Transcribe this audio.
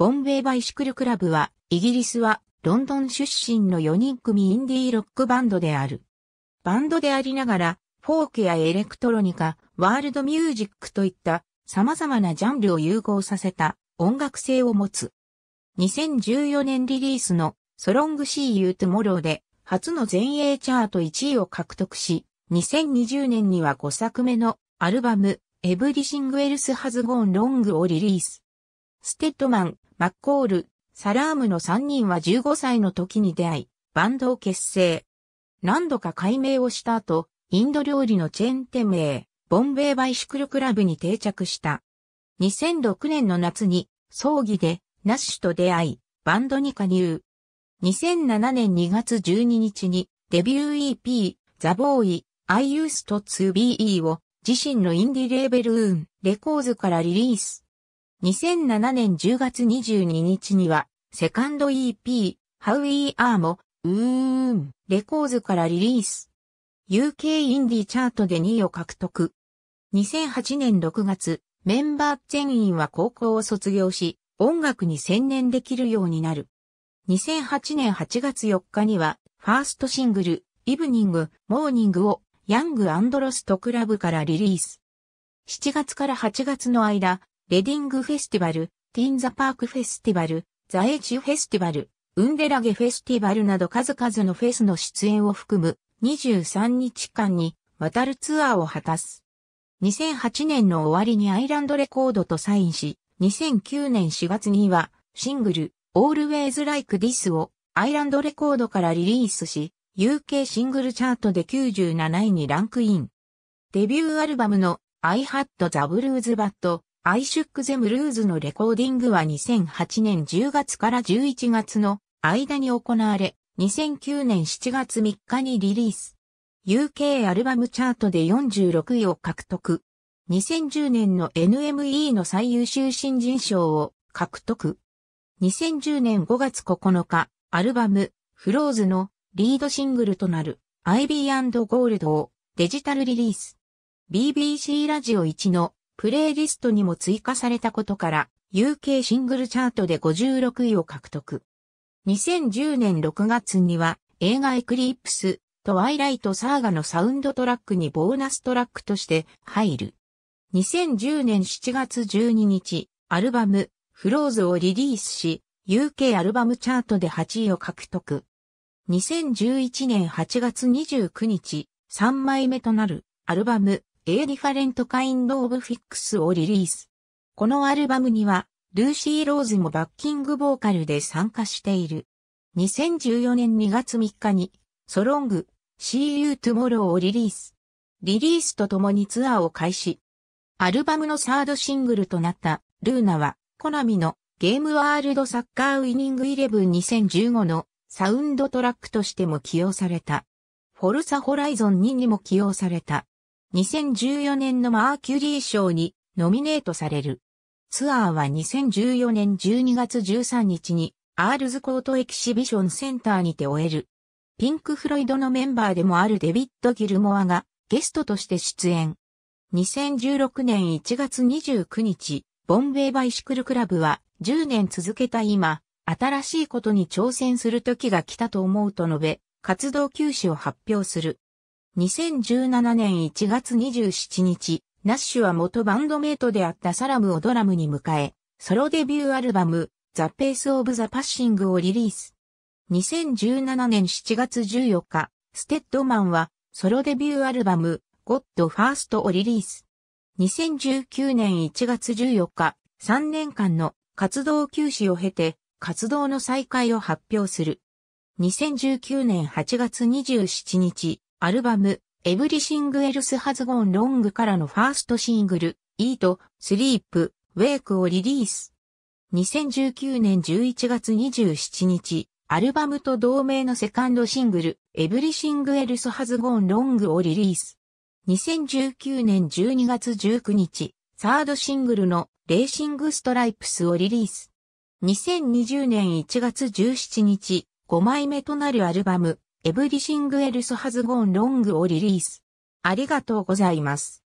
ボンベイバイシクルクラブは、イギリスはロンドン出身の4人組インディーロックバンドである。バンドでありながら、フォークやエレクトロニカ、ワールドミュージックといった様々なジャンルを融合させた音楽性を持つ。2014年リリースのソロングシーユートモローで初の全英チャート1位を獲得し、2020年には5作目のアルバム Everything Else Has Gone l o n g をリリース。ステッドマン、マッコール、サラームの3人は15歳の時に出会い、バンドを結成。何度か改名をした後、インド料理のチェーン店名、ボンベイバイシクルクラブに定着した。2006年の夏に、葬儀で、ナッシュと出会い、バンドに加入。2007年2月12日に、デビュー EP、ザ・ボーイ、I used t ビー e を、自身のインディレーベルウーン、レコーズからリリース。2007年10月22日には、セカンド EP、How We Are も、うーん、レコーズからリリース。UK インディチャートで2位を獲得。2008年6月、メンバー全員は高校を卒業し、音楽に専念できるようになる。2008年8月4日には、ファーストシングル、イブニング、モーニングを、ヤングロストクラブからリリース。7月から8月の間、レディングフェスティバル、ティンザパークフェスティバル、ザエチジフェスティバル、ウンデラゲフェスティバルなど数々のフェスの出演を含む23日間に渡るツアーを果たす。2008年の終わりにアイランドレコードとサインし、2009年4月にはシングル Always Like This をアイランドレコードからリリースし、UK シングルチャートで97位にランクイン。デビューアルバムの I Had the Blues But アイシュック・ゼム・ルーズのレコーディングは2008年10月から11月の間に行われ、2009年7月3日にリリース。UK アルバムチャートで46位を獲得。2010年の NME の最優秀新人賞を獲得。2010年5月9日、アルバム、フローズのリードシングルとなる IB&Gold をデジタルリリース。BBC ラジオ1のプレイリストにも追加されたことから、UK シングルチャートで56位を獲得。2010年6月には、映画エクリプス、トワイライトサーガのサウンドトラックにボーナストラックとして入る。2010年7月12日、アルバム、フローズをリリースし、UK アルバムチャートで8位を獲得。2011年8月29日、3枚目となるアルバム、A Different Kind of Fix をリリース。このアルバムには、ルーシー・ローズもバッキングボーカルで参加している。2014年2月3日に、ソロング、See You Tomorrow をリリース。リリースとともにツアーを開始。アルバムのサードシングルとなった、ルーナは、コナミのゲームワールドサッカーウィニングイレブン2015のサウンドトラックとしても起用された。フォルサホライゾン2にも起用された。2014年のマーキュリー賞にノミネートされる。ツアーは2014年12月13日にアールズコートエキシビションセンターにて終える。ピンク・フロイドのメンバーでもあるデビッド・ギルモアがゲストとして出演。2016年1月29日、ボンベイバイシクルクラブは10年続けた今、新しいことに挑戦する時が来たと思うと述べ、活動休止を発表する。2017年1月27日、ナッシュは元バンドメイトであったサラムをドラムに迎え、ソロデビューアルバム、ザ・ペース・オブ・ザ・パッシングをリリース。2017年7月14日、ステッドマンはソロデビューアルバム、ゴッド・ファーストをリリース。2019年1月14日、3年間の活動休止を経て、活動の再開を発表する。2019年8月27日、アルバム、エブリシング・エルス・ハズ・ゴン・ロングからのファーストシングル、イート、スリープ、ウェイクをリリース。2019年11月27日、アルバムと同名のセカンドシングル、エブリシング・エルス・ハズ・ゴン・ロングをリリース。2019年12月19日、サードシングルのレーシング・ストライプスをリリース。2020年1月17日、5枚目となるアルバム、エブリシングエルスハズゴーンロングをリリース。ありがとうございます。